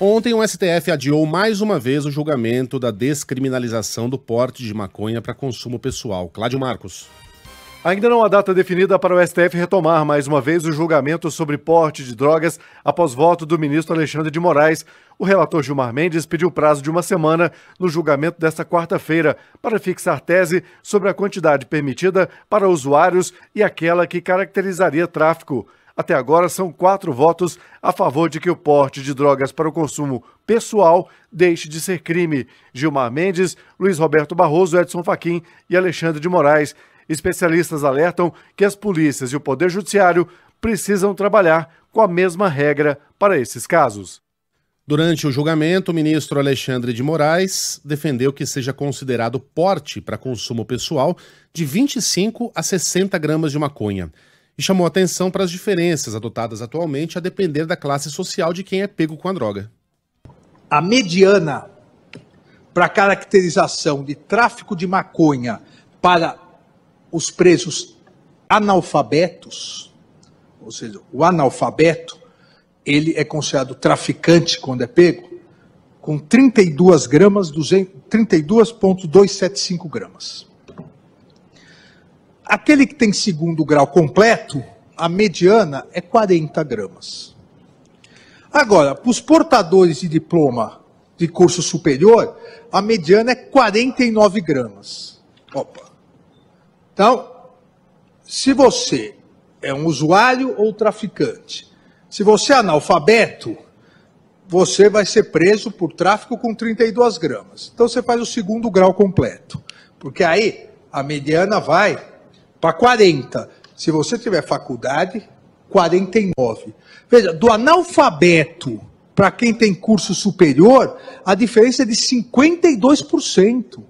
Ontem, o STF adiou mais uma vez o julgamento da descriminalização do porte de maconha para consumo pessoal. Cláudio Marcos. Ainda não há data definida para o STF retomar mais uma vez o julgamento sobre porte de drogas após voto do ministro Alexandre de Moraes. O relator Gilmar Mendes pediu prazo de uma semana no julgamento desta quarta-feira para fixar tese sobre a quantidade permitida para usuários e aquela que caracterizaria tráfico. Até agora, são quatro votos a favor de que o porte de drogas para o consumo pessoal deixe de ser crime. Gilmar Mendes, Luiz Roberto Barroso, Edson Fachin e Alexandre de Moraes. Especialistas alertam que as polícias e o Poder Judiciário precisam trabalhar com a mesma regra para esses casos. Durante o julgamento, o ministro Alexandre de Moraes defendeu que seja considerado porte para consumo pessoal de 25 a 60 gramas de maconha e chamou atenção para as diferenças adotadas atualmente a depender da classe social de quem é pego com a droga. A mediana para caracterização de tráfico de maconha para os presos analfabetos, ou seja, o analfabeto, ele é considerado traficante quando é pego, com 32 gramas, 32,275 gramas. Aquele que tem segundo grau completo, a mediana é 40 gramas. Agora, para os portadores de diploma de curso superior, a mediana é 49 gramas. Opa. Então, se você é um usuário ou traficante, se você é analfabeto, você vai ser preso por tráfico com 32 gramas. Então você faz o segundo grau completo, porque aí a mediana vai para 40. Se você tiver faculdade, 49. Veja, do analfabeto para quem tem curso superior, a diferença é de 52%.